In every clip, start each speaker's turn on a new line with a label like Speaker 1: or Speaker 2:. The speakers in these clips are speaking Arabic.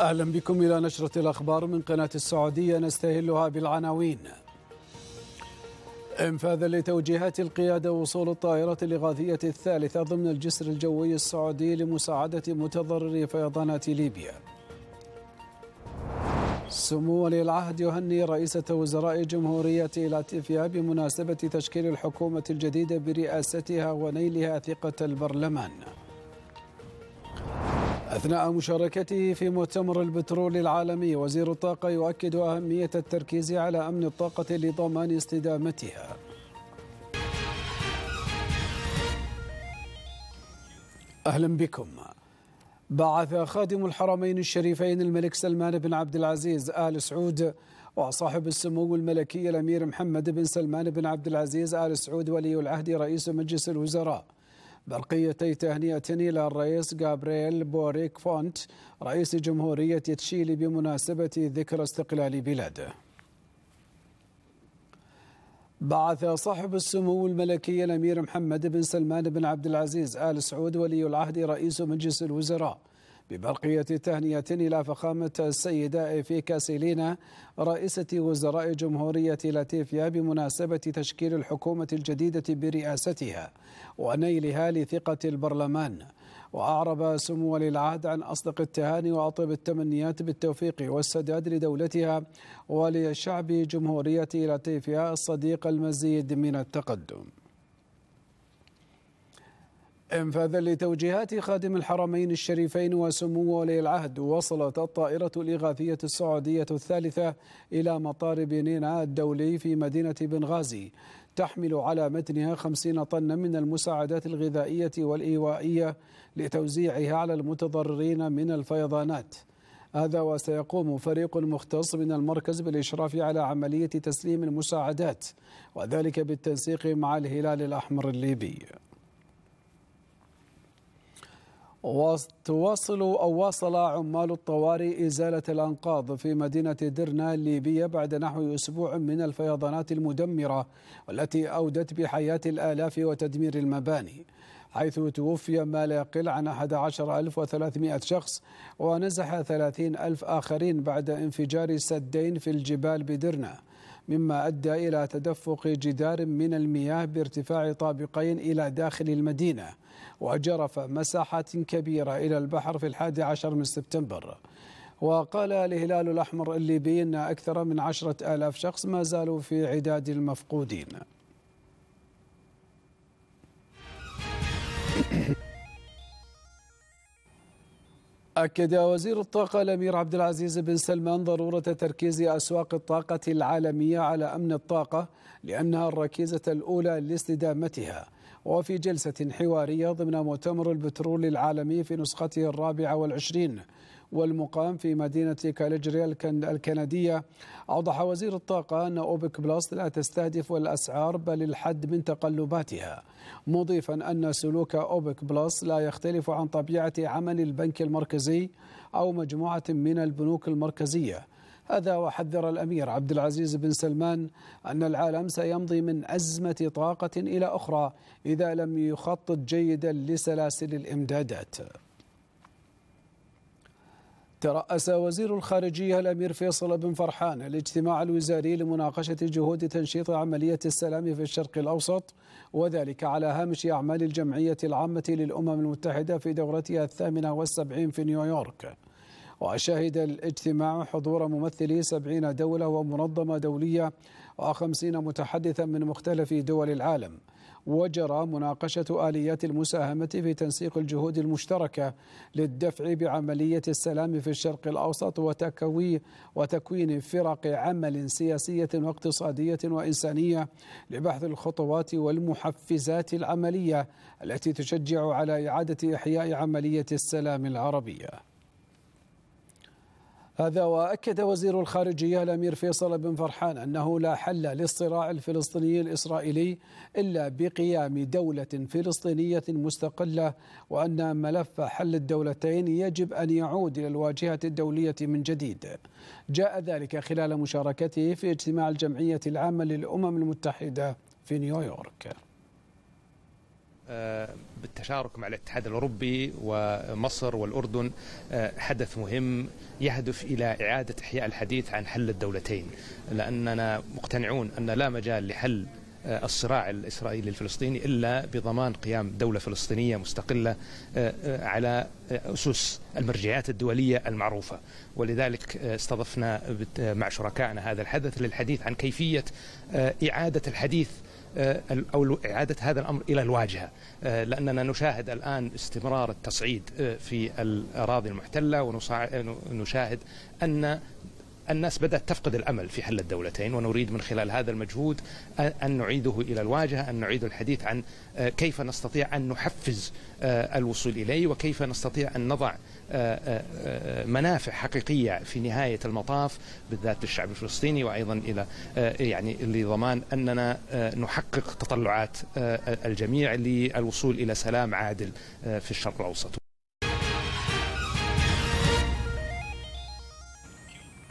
Speaker 1: أهلا بكم إلى نشرة الأخبار من قناة السعودية نستهلها بالعناوين انفاذا لتوجيهات القياده وصول الطائره الاغاثيه الثالثه ضمن الجسر الجوي السعودي لمساعده متضرري فيضانات ليبيا. سمو ولي العهد يهني رئيسة وزراء جمهورية لاتفيا بمناسبة تشكيل الحكومة الجديدة برئاستها ونيلها ثقة البرلمان. أثناء مشاركته في مؤتمر البترول العالمي وزير الطاقة يؤكد أهمية التركيز على أمن الطاقة لضمان استدامتها أهلا بكم بعث خادم الحرمين الشريفين الملك سلمان بن عبد العزيز آل سعود وصاحب السمو الملكي الأمير محمد بن سلمان بن عبد العزيز آل سعود ولي العهد رئيس مجلس الوزراء برقيتي تهنئة إلى الرئيس غابرييل بوريك فونت رئيس جمهورية تشيلي بمناسبة ذكرى استقلال بلاده بعث صاحب السمو الملكي الامير محمد بن سلمان بن عبد العزيز ال سعود ولي العهد رئيس مجلس الوزراء ببرقية تهنية إلى فخامة السيدة إفيكا سيلينا رئيسة وزراء جمهورية لاتفيا بمناسبة تشكيل الحكومة الجديدة برئاستها ونيلها لثقة البرلمان وأعرب سمو ولي العهد عن أصدق التهاني وأطيب التمنيات بالتوفيق والسداد لدولتها ولشعب جمهورية لاتفيا الصديق المزيد من التقدم انفاذا لتوجيهات خادم الحرمين الشريفين وسمو ولي العهد وصلت الطائره الاغاثيه السعوديه الثالثه الى مطار بنينا الدولي في مدينه بنغازي تحمل على متنها خمسين طنا من المساعدات الغذائيه والايوائيه لتوزيعها على المتضررين من الفيضانات هذا وسيقوم فريق مختص من المركز بالإشراف على عملية تسليم المساعدات وذلك بالتنسيق مع الهلال الأحمر الليبي وتواصل أو واصل عمال الطوارئ إزالة الأنقاض في مدينة درنا الليبية بعد نحو أسبوع من الفيضانات المدمرة والتي أودت بحياة الآلاف وتدمير المباني حيث توفي ما لا يقل عن 11300 شخص ونزح 30000 آخرين بعد انفجار سدين في الجبال بدرنا مما ادى الى تدفق جدار من المياه بارتفاع طابقين الى داخل المدينه وجرف مساحات كبيره الى البحر في الحادي عشر من سبتمبر وقال الهلال الأحمر الليبي أن أكثر من عشرة آلاف شخص ما زالوا في عداد المفقودين أكد وزير الطاقة الأمير عبد العزيز بن سلمان ضرورة تركيز أسواق الطاقة العالمية على أمن الطاقة لأنها الركيزة الأولى لاستدامتها وفي جلسة حوارية ضمن مؤتمر البترول العالمي في نسخته الرابعة والعشرين والمقام في مدينة كاليجري الكندية أوضح وزير الطاقة أن أوبك بلس لا تستهدف الأسعار بل الحد من تقلباتها مضيفا أن سلوك أوبك بلس لا يختلف عن طبيعة عمل البنك المركزي أو مجموعة من البنوك المركزية هذا وحذر الامير عبد العزيز بن سلمان ان العالم سيمضي من ازمه طاقه الى اخرى اذا لم يخطط جيدا لسلاسل الامدادات ترأس وزير الخارجية الأمير فيصل بن فرحان الاجتماع الوزاري لمناقشة جهود تنشيط عملية السلام في الشرق الأوسط وذلك على هامش أعمال الجمعية العامة للأمم المتحدة في دورتها الثامنة والسبعين في نيويورك وشهد الاجتماع حضور ممثلي سبعين دولة ومنظمة دولية وخمسين متحدثا من مختلف دول العالم وجرى مناقشة آليات المساهمة في تنسيق الجهود المشتركة للدفع بعملية السلام في الشرق الأوسط وتكوي وتكوين فرق عمل سياسية واقتصادية وإنسانية لبحث الخطوات والمحفزات العملية التي تشجع على إعادة إحياء عملية السلام العربية هذا واكد وزير الخارجيه الامير فيصل بن فرحان انه لا حل للصراع الفلسطيني الاسرائيلي الا بقيام دوله فلسطينيه مستقله وان ملف حل الدولتين يجب ان يعود الى الواجهه الدوليه من جديد. جاء ذلك خلال مشاركته في اجتماع الجمعيه العامه للامم المتحده في نيويورك.
Speaker 2: آه، بالتشارك مع الاتحاد الاوروبي ومصر والاردن حدث آه، مهم يهدف الى اعاده احياء الحديث عن حل الدولتين لاننا مقتنعون ان لا مجال لحل آه، الصراع الاسرائيلي الفلسطيني الا بضمان قيام دوله فلسطينيه مستقله على اسس المرجعيات الدوليه المعروفه ولذلك استضفنا مع شركائنا هذا الحدث للحديث عن كيفيه اعاده الحديث آه، أو إعادة هذا الأمر إلى الواجهة آه، لأننا نشاهد الآن استمرار التصعيد آه، في الأراضي المحتلة ونشاهد أن الناس بدأت تفقد الأمل في حل الدولتين ونريد من خلال هذا المجهود أن نعيده إلى الواجهة أن نعيد الحديث عن آه، كيف نستطيع أن نحفز آه، الوصول إليه وكيف نستطيع أن نضع آه، منافع حقيقية في نهاية المطاف بالذات للشعب الفلسطيني وأيضا إلى يعني لضمان أننا نحقق تطلعات الجميع للوصول إلى سلام عادل في الشرق الأوسط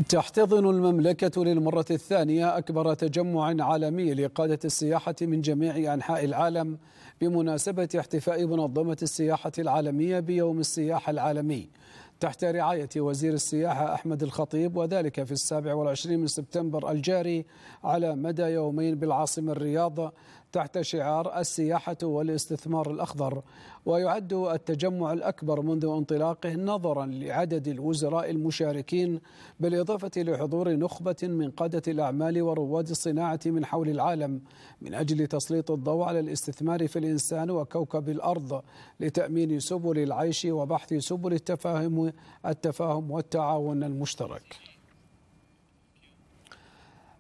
Speaker 2: تحتضن
Speaker 1: المملكة للمرة الثانية أكبر تجمع عالمي لقادة السياحة من جميع أنحاء العالم بمناسبة احتفاء منظمة السياحة العالمية بيوم السياحة العالمي تحت رعاية وزير السياحة أحمد الخطيب وذلك في السابع والعشرين من سبتمبر الجاري على مدى يومين بالعاصمة الرياض تحت شعار السياحة والاستثمار الأخضر ويعد التجمع الأكبر منذ انطلاقه نظرا لعدد الوزراء المشاركين بالإضافة لحضور نخبة من قادة الأعمال ورواد الصناعة من حول العالم من أجل تسليط الضوء على الاستثمار في الإنسان وكوكب الأرض لتأمين سبل العيش وبحث سبل التفاهم التفاهم والتعاون المشترك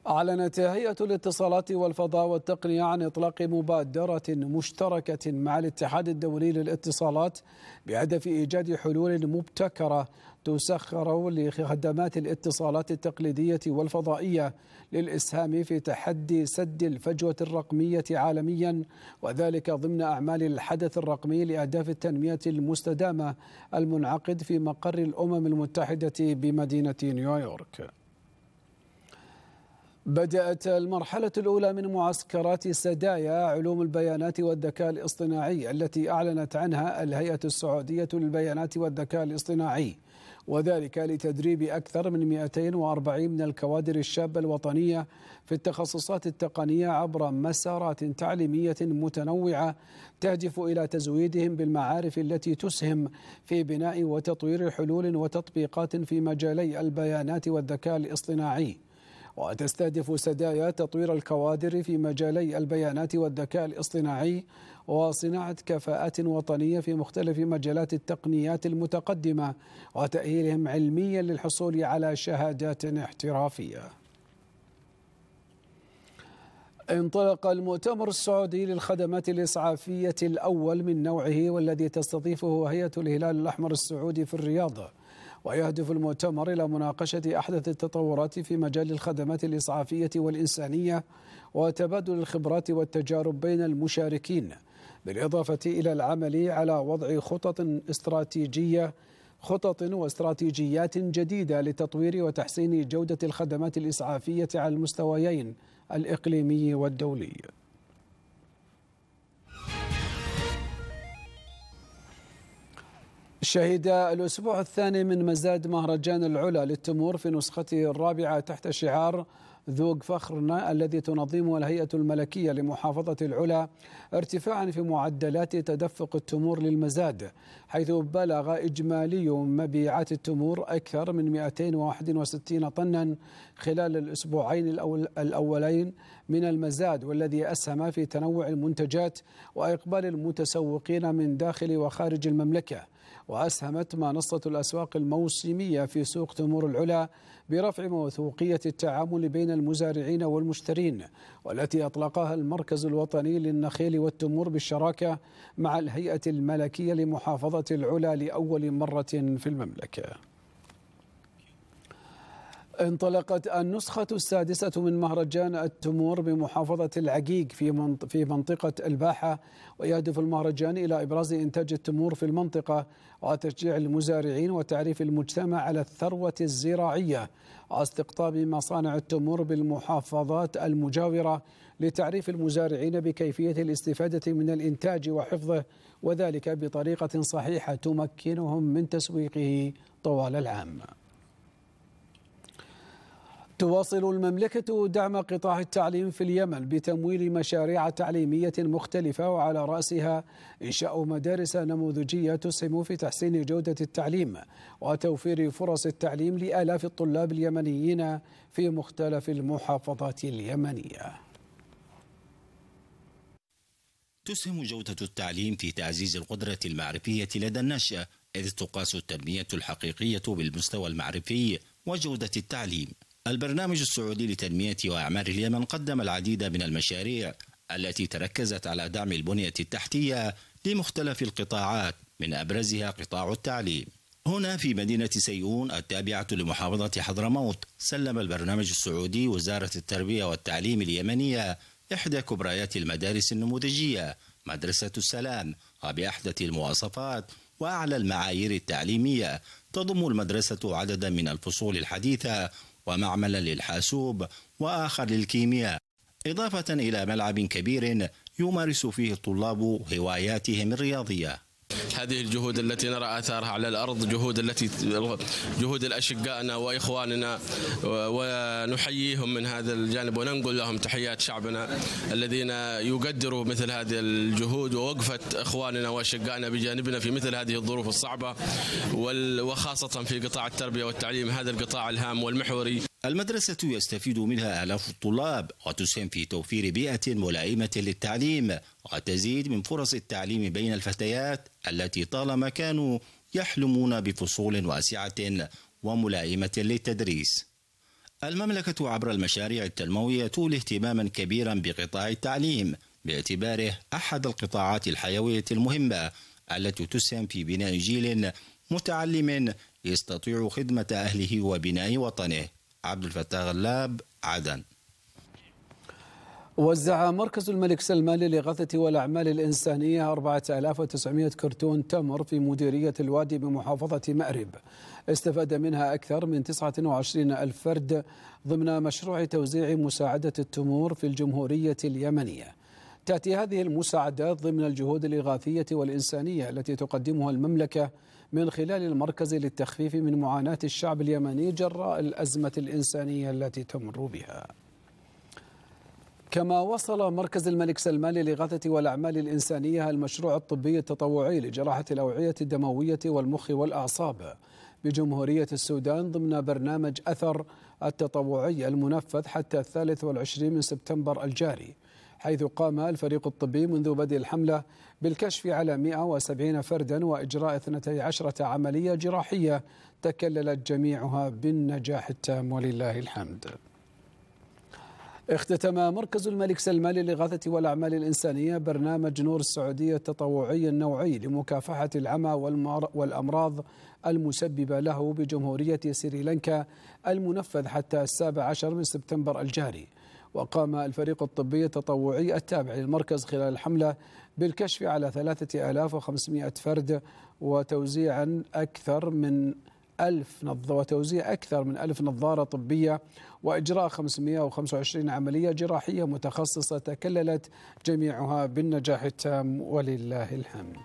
Speaker 1: أعلنت هيئة الاتصالات والفضاء والتقنية عن إطلاق مبادرة مشتركة مع الاتحاد الدولي للاتصالات بهدف إيجاد حلول مبتكرة تسخر لخدمات الاتصالات التقليدية والفضائية للإسهام في تحدي سد الفجوة الرقمية عالميا وذلك ضمن أعمال الحدث الرقمي لأهداف التنمية المستدامة المنعقد في مقر الأمم المتحدة بمدينة نيويورك بدأت المرحلة الأولى من معسكرات سدايا علوم البيانات والذكاء الاصطناعي التي أعلنت عنها الهيئة السعودية للبيانات والذكاء الاصطناعي وذلك لتدريب أكثر من 240 من الكوادر الشابة الوطنية في التخصصات التقنية عبر مسارات تعليمية متنوعة تهدف إلى تزويدهم بالمعارف التي تسهم في بناء وتطوير حلول وتطبيقات في مجالي البيانات والذكاء الاصطناعي وتستهدف سدايا تطوير الكوادر في مجالي البيانات والذكاء الاصطناعي وصناعة كفاءات وطنية في مختلف مجالات التقنيات المتقدمة وتأهيلهم علميا للحصول على شهادات احترافية انطلق المؤتمر السعودي للخدمات الإسعافية الأول من نوعه والذي تستضيفه هيئة الهلال الأحمر السعودي في الرياض ويهدف المؤتمر إلى مناقشة أحدث التطورات في مجال الخدمات الإسعافية والإنسانية وتبادل الخبرات والتجارب بين المشاركين بالإضافة إلى العمل على وضع خطط استراتيجية خطط واستراتيجيات جديدة لتطوير وتحسين جودة الخدمات الإسعافية على المستويين الإقليمي والدولي شهد الأسبوع الثاني من مزاد مهرجان العلا للتمور في نسخته الرابعة تحت شعار ذوق فخرنا الذي تنظمه الهيئة الملكية لمحافظة العلا ارتفاعا في معدلات تدفق التمور للمزاد حيث بلغ إجمالي مبيعات التمور أكثر من 261 طنا خلال الأسبوعين الأولين من المزاد والذي أسهم في تنوع المنتجات وإقبال المتسوقين من داخل وخارج المملكة وأسهمت منصة الأسواق الموسمية في سوق تمور العلا برفع موثوقية التعامل بين المزارعين والمشترين والتي أطلقها المركز الوطني للنخيل والتمور بالشراكة مع الهيئة الملكية لمحافظة العلا لأول مرة في المملكة انطلقت النسخة السادسة من مهرجان التمور بمحافظة العقيق في في منطقة الباحة ويهدف المهرجان إلى إبراز إنتاج التمور في المنطقة وتشجيع المزارعين وتعريف المجتمع على الثروة الزراعية واستقطاب مصانع التمور بالمحافظات المجاورة لتعريف المزارعين بكيفية الاستفادة من الإنتاج وحفظه وذلك بطريقة صحيحة تمكنهم من تسويقه طوال العام تواصل المملكة دعم قطاع التعليم في اليمن بتمويل مشاريع تعليمية مختلفة وعلى رأسها إنشاء مدارس نموذجية تسهم في تحسين جودة التعليم وتوفير فرص التعليم لآلاف الطلاب اليمنيين في مختلف المحافظات اليمنية
Speaker 3: تسهم جودة التعليم في تعزيز القدرة المعرفية لدى النشأ إذ تقاس التنمية الحقيقية بالمستوى المعرفي وجودة التعليم البرنامج السعودي لتنمية وإعمار اليمن قدم العديد من المشاريع التي تركزت على دعم البنية التحتية لمختلف القطاعات من أبرزها قطاع التعليم هنا في مدينة سيئون التابعة لمحافظة حضرموت سلم البرنامج السعودي وزارة التربية والتعليم اليمنية إحدى كبريات المدارس النموذجية مدرسة السلام وبأحدث المواصفات وأعلى المعايير التعليمية تضم المدرسة عددا من الفصول الحديثة ومعمل للحاسوب وآخر للكيمياء إضافة إلى ملعب كبير يمارس فيه الطلاب هواياتهم الرياضية
Speaker 1: هذه الجهود التي نرى اثارها على الارض جهود التي جهود الاشقائنا واخواننا ونحييهم من هذا الجانب وننقل لهم تحيات شعبنا الذين يقدروا مثل هذه الجهود ووقفه اخواننا واشقائنا بجانبنا في مثل هذه الظروف الصعبه وخاصه في قطاع التربيه والتعليم هذا القطاع الهام والمحوري
Speaker 3: المدرسة يستفيد منها آلاف الطلاب وتسهم في توفير بيئة ملائمة للتعليم وتزيد من فرص التعليم بين الفتيات التي طالما كانوا يحلمون بفصول واسعة وملائمة للتدريس. المملكة عبر المشاريع التنموية تولي اهتماما كبيرا بقطاع التعليم باعتباره أحد القطاعات الحيوية المهمة التي تسهم في بناء جيل متعلم يستطيع خدمة أهله وبناء وطنه. عبد الفتاح غلاب عدن
Speaker 1: وزع مركز الملك سلمان للإغاثة والأعمال الإنسانية 4900 كرتون تمر في مديرية الوادي بمحافظة مأرب استفاد منها أكثر من 29 ألف فرد ضمن مشروع توزيع مساعدة التمور في الجمهورية اليمنية تأتي هذه المساعدات ضمن الجهود الإغاثية والإنسانية التي تقدمها المملكة من خلال المركز للتخفيف من معاناة الشعب اليمني جراء الأزمة الإنسانية التي تمر بها كما وصل مركز الملك سلمان للإغاثة والأعمال الإنسانية المشروع الطبي التطوعي لجراحة الأوعية الدموية والمخ والأعصاب بجمهورية السودان ضمن برنامج أثر التطوعي المنفذ حتى الثالث والعشرين من سبتمبر الجاري حيث قام الفريق الطبي منذ بدء الحملة بالكشف على 170 فردا وإجراء 12 عملية جراحية تكللت جميعها بالنجاح التام ولله الحمد اختتم مركز الملك سلمان للإغاثة والأعمال الإنسانية برنامج نور السعودية التطوعي النوعي لمكافحة العمى والأمراض المسببة له بجمهورية سريلانكا المنفذ حتى السابع عشر من سبتمبر الجاري وقام الفريق الطبي التطوعي التابع للمركز خلال الحملة بالكشف على 3500 فرد وتوزيعا أكثر من ألف نظ... وتوزيع أكثر من ألف نظارة طبية وإجراء 525 عملية جراحية متخصصة تكللت جميعها بالنجاح التام ولله الحمد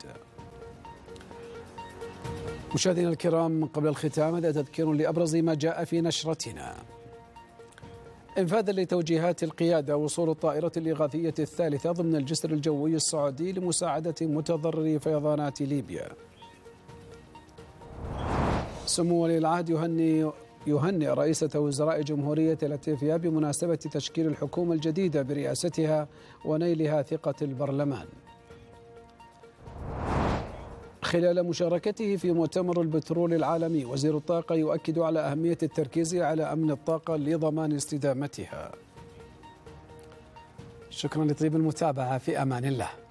Speaker 1: مشاهدينا الكرام قبل الختام هذا تذكير لأبرز ما جاء في نشرتنا انفاذا لتوجيهات القياده وصول الطائره الاغاثيه الثالثه ضمن الجسر الجوي السعودي لمساعده متضرري فيضانات ليبيا. سمو ولي العهد يهني يهنئ رئيسة وزراء جمهورية لاتفيا بمناسبة تشكيل الحكومة الجديدة برئاستها ونيلها ثقة البرلمان. خلال مشاركته في مؤتمر البترول العالمي وزير الطاقة يؤكد على أهمية التركيز على أمن الطاقة لضمان استدامتها شكرا لطيب المتابعة في أمان الله